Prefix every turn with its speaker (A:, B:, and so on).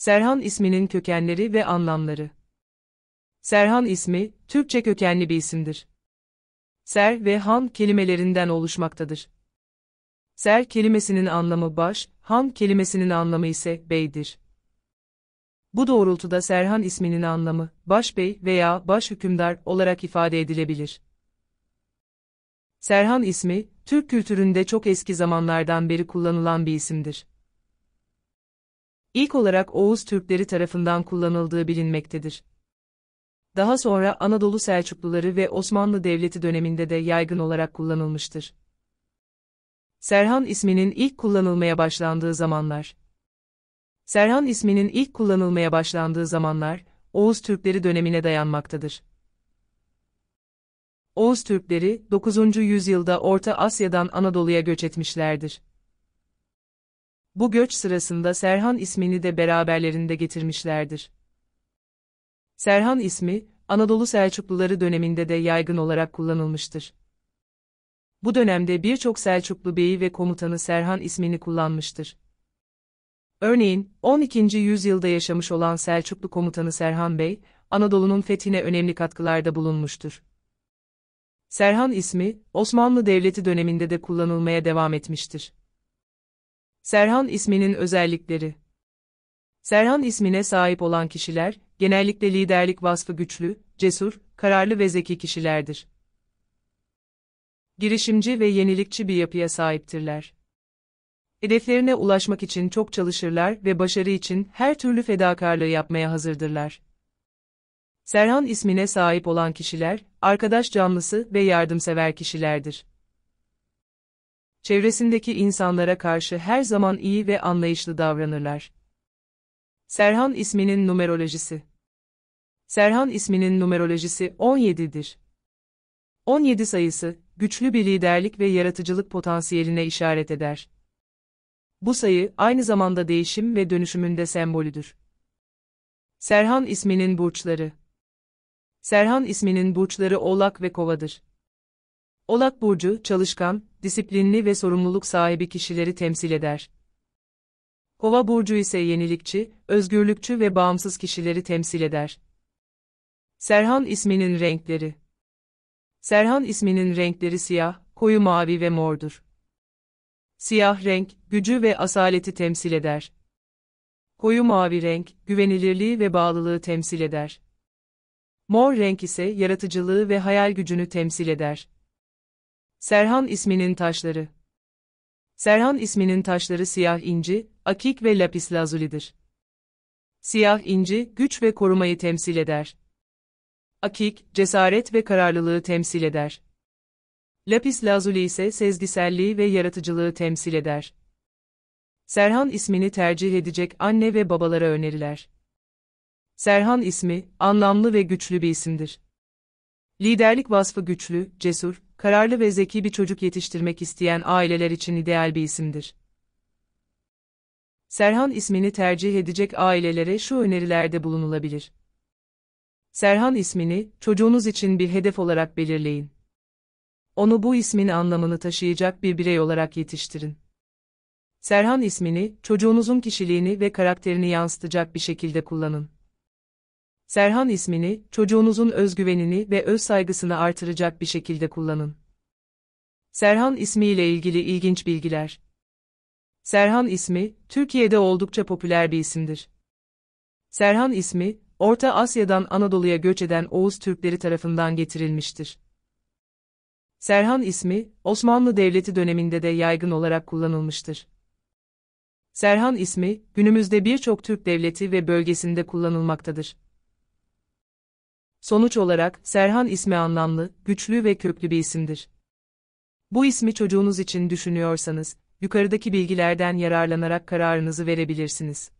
A: Serhan isminin kökenleri ve anlamları. Serhan ismi, Türkçe kökenli bir isimdir. Ser ve han kelimelerinden oluşmaktadır. Ser kelimesinin anlamı baş, han kelimesinin anlamı ise beydir. Bu doğrultuda Serhan isminin anlamı, baş bey veya baş hükümdar olarak ifade edilebilir. Serhan ismi, Türk kültüründe çok eski zamanlardan beri kullanılan bir isimdir ilk olarak Oğuz Türkleri tarafından kullanıldığı bilinmektedir. Daha sonra Anadolu Selçukluları ve Osmanlı Devleti döneminde de yaygın olarak kullanılmıştır. Serhan isminin ilk kullanılmaya başlandığı zamanlar Serhan isminin ilk kullanılmaya başlandığı zamanlar, Oğuz Türkleri dönemine dayanmaktadır. Oğuz Türkleri, 9. yüzyılda Orta Asya'dan Anadolu'ya göç etmişlerdir. Bu göç sırasında Serhan ismini de beraberlerinde getirmişlerdir. Serhan ismi, Anadolu Selçukluları döneminde de yaygın olarak kullanılmıştır. Bu dönemde birçok Selçuklu beyi ve komutanı Serhan ismini kullanmıştır. Örneğin, 12. yüzyılda yaşamış olan Selçuklu komutanı Serhan Bey, Anadolu'nun fethine önemli katkılarda bulunmuştur. Serhan ismi, Osmanlı Devleti döneminde de kullanılmaya devam etmiştir. Serhan isminin özellikleri Serhan ismine sahip olan kişiler, genellikle liderlik vasfı güçlü, cesur, kararlı ve zeki kişilerdir. Girişimci ve yenilikçi bir yapıya sahiptirler. Hedeflerine ulaşmak için çok çalışırlar ve başarı için her türlü fedakarlığı yapmaya hazırdırlar. Serhan ismine sahip olan kişiler, arkadaş canlısı ve yardımsever kişilerdir çevresindeki insanlara karşı her zaman iyi ve anlayışlı davranırlar. Serhan isminin numerolojisi Serhan isminin numerolojisi 17'dir. 17 sayısı, güçlü bir liderlik ve yaratıcılık potansiyeline işaret eder. Bu sayı, aynı zamanda değişim ve dönüşümün de sembolüdür. Serhan isminin burçları Serhan isminin burçları Oğlak ve Kova'dır. Olak burcu çalışkan, disiplinli ve sorumluluk sahibi kişileri temsil eder. Kova burcu ise yenilikçi, özgürlükçü ve bağımsız kişileri temsil eder. Serhan isminin renkleri Serhan isminin renkleri siyah, koyu mavi ve mordur. Siyah renk, gücü ve asaleti temsil eder. Koyu mavi renk, güvenilirliği ve bağlılığı temsil eder. Mor renk ise yaratıcılığı ve hayal gücünü temsil eder. Serhan isminin taşları Serhan isminin taşları siyah inci, akik ve lapis lazulidir. Siyah inci, güç ve korumayı temsil eder. Akik, cesaret ve kararlılığı temsil eder. Lapis lazuli ise sezgiselliği ve yaratıcılığı temsil eder. Serhan ismini tercih edecek anne ve babalara öneriler. Serhan ismi, anlamlı ve güçlü bir isimdir. Liderlik vasfı güçlü, cesur, kararlı ve zeki bir çocuk yetiştirmek isteyen aileler için ideal bir isimdir. Serhan ismini tercih edecek ailelere şu önerilerde bulunulabilir. Serhan ismini çocuğunuz için bir hedef olarak belirleyin. Onu bu ismin anlamını taşıyacak bir birey olarak yetiştirin. Serhan ismini çocuğunuzun kişiliğini ve karakterini yansıtacak bir şekilde kullanın. Serhan ismini, çocuğunuzun özgüvenini ve öz saygısını artıracak bir şekilde kullanın. Serhan ismiyle ilgili ilginç bilgiler. Serhan ismi, Türkiye'de oldukça popüler bir isimdir. Serhan ismi, Orta Asya'dan Anadolu'ya göç eden Oğuz Türkleri tarafından getirilmiştir. Serhan ismi, Osmanlı Devleti döneminde de yaygın olarak kullanılmıştır. Serhan ismi, günümüzde birçok Türk devleti ve bölgesinde kullanılmaktadır. Sonuç olarak Serhan ismi anlamlı, güçlü ve köklü bir isimdir. Bu ismi çocuğunuz için düşünüyorsanız, yukarıdaki bilgilerden yararlanarak kararınızı verebilirsiniz.